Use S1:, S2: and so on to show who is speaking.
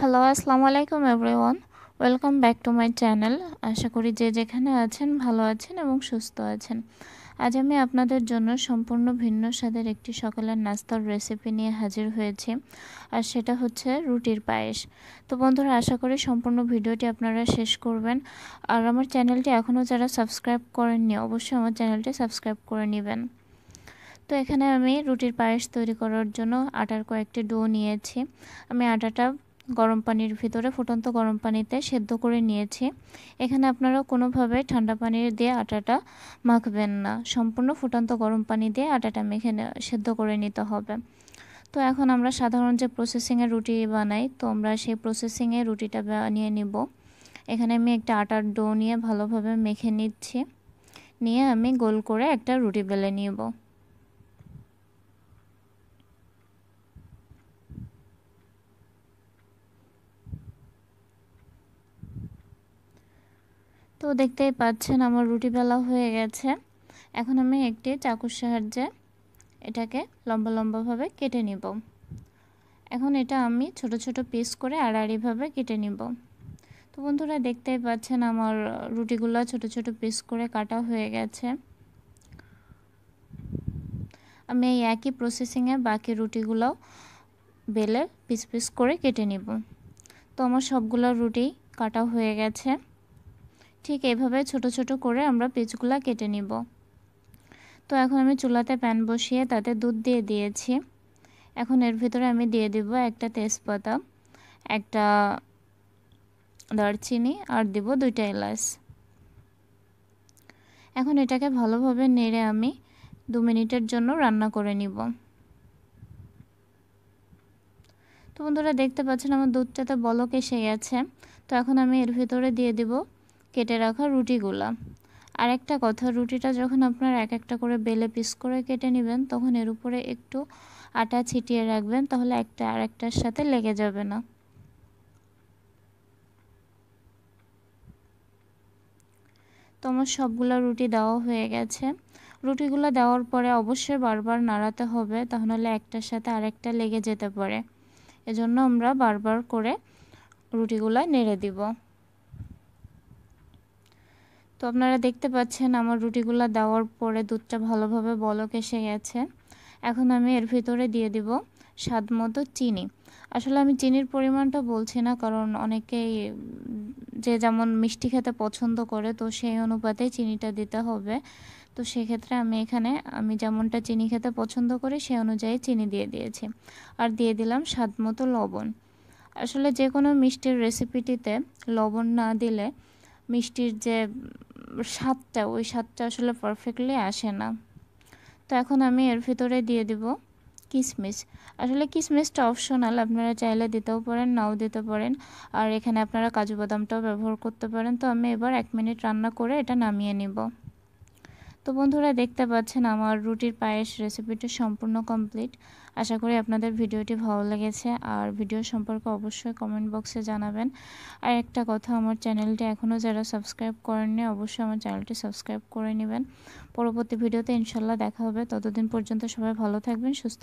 S1: hello আসসালামু আলাইকুম everyone welcome back to my channel আশা করি যে যেখানে আছেন ভালো আছেন এবং সুস্থ আছেন আজ আমি আপনাদের জন্য সম্পূর্ণ ভিন্ন স্বাদের একটি সকালের নাস্তার রেসিপি নিয়ে হাজির হয়েছি আর সেটা হচ্ছে রুটির পায়েস তো বন্ধুরা আশা করি সম্পূর্ণ ভিডিওটি আপনারা শেষ করবেন আর আমার চ্যানেলটি এখনও যারা সাবস্ক্রাইব করেননি অবশ্যই আমার চ্যানেলটি সাবস্ক্রাইব করে নেবেন তো এখানে আমি রুটির পায়েস তৈরি করার জন্য আটার কয়েকটি ডো নিয়েছি আমি আটাটা গরম পানির ভিতরে ফুটন্ত গরম পানিতে সেদ্ধ করে নিয়েছি এখানে আপনারা কোনোভাবে ঠান্ডা পানি দিয়ে আটাটা মাখবেন না সম্পূর্ণ ফুটন্ত গরম পানি দিয়ে আটাটা মেখে সেদ্ধ করে নিতে হবে তো এখন আমরা সাধারণ যে প্রসেসিংয়ে রুটি বানাই তো আমরা সেই প্রসেসিংয়ে রুটিটা বানিয়ে নিব এখানে আমি একটা আটার ডো নিয়ে ভালোভাবে মেখে নিচ্ছি নিয়ে আমি গোল করে একটা রুটি বেলে নিব তো দেখতেই পাচ্ছেন আমার রুটি বেলা হয়ে গেছে এখন আমি একটি চাকুর সাহায্যে এটাকে লম্বা লম্বাভাবে কেটে নিব এখন এটা আমি ছোট ছোট পিস করে আড়াআড়িভাবে কেটে নিব তো বন্ধুরা দেখতেই পাচ্ছেন আমার রুটিগুলো ছোট ছোট পিস করে কাটা হয়ে গেছে আমি এই একই প্রসেসিংয়ে বাকি রুটিগুলো বেলে পিস পিস করে কেটে নিব তো আমার সবগুলো রুটি কাটা হয়ে গেছে ঠিক এভাবে ছোট ছোট করে আমরা পেঁচগুলা কেটে নিব তো এখন আমি চুলাতে প্যান বসিয়ে তাতে দুধ দিয়ে দিয়েছি এখন এর ভিতরে আমি দিয়ে দিব একটা তেজপাতা একটা দারচিনি আর দিব দুইটা এলাচ এখন এটাকে ভালোভাবে নেড়ে আমি দু মিনিটের জন্য রান্না করে নিব তো বন্ধুরা দেখতে পাচ্ছেন আমার দুধটাতে বলক এসে গেছে তো এখন আমি এর ভিতরে দিয়ে দিব কেটে রাখা রুটিগুলা আর একটা কথা রুটিটা যখন আপনার এক একটা করে বেলে পিস করে কেটে নেবেন তখন এর উপরে একটু আটা ছিটিয়ে রাখবেন তাহলে একটা আর একটার সাথে লেগে যাবে না তো আমার সবগুলো রুটি দেওয়া হয়ে গেছে রুটিগুলো দেওয়ার পরে অবশ্যই বারবার নাড়াতে হবে তাহলে একটার সাথে আরেকটা লেগে যেতে পারে এজন্য আমরা বারবার করে রুটিগুলো নেড়ে দিব তো আপনারা দেখতে পাচ্ছেন আমার রুটিগুলো দেওয়ার পরে দুধটা ভালোভাবে বলক এসে গেছে এখন আমি এর ভিতরে দিয়ে দিব স্বাদ মতো চিনি আসলে আমি চিনির পরিমাণটা বলছি না কারণ অনেকেই যে যেমন মিষ্টি খেতে পছন্দ করে তো সেই অনুপাতে চিনিটা দিতে হবে তো সেক্ষেত্রে আমি এখানে আমি যেমনটা চিনি খেতে পছন্দ করি সেই অনুযায়ী চিনি দিয়ে দিয়েছি আর দিয়ে দিলাম স্বাদ মতো লবণ আসলে যে কোনো মিষ্টির রেসিপিটিতে লবণ না দিলে মিষ্টির যে স্বাদটা ওই স্বাদটা আসলে পারফেক্টলি আসে না তো এখন আমি এর ভিতরে দিয়ে দিব কিসমিস আসলে কিসমিসটা অপশনাল আপনারা চাইলে দিতেও পারেন নাও দিতে পারেন আর এখানে আপনারা কাজু বাদামটাও ব্যবহার করতে পারেন তো আমি এবার এক মিনিট রান্না করে এটা নামিয়ে নিব তো বন্ধুরা দেখতে পাচ্ছেন আমার রুটির পায়েস রেসিপিটি সম্পূর্ণ কমপ্লিট আশা করি আপনাদের ভিডিওটি ভালো লেগেছে আর ভিডিও সম্পর্কে অবশ্যই কমেন্ট বক্সে জানাবেন আর একটা কথা আমার চ্যানেলটি এখনও যারা সাবস্ক্রাইব করেননি অবশ্যই আমার চ্যানেলটি সাবস্ক্রাইব করে নেবেন পরবর্তী ভিডিওতে ইনশাল্লাহ দেখা হবে ততদিন পর্যন্ত সবাই ভালো থাকবেন সুস্থ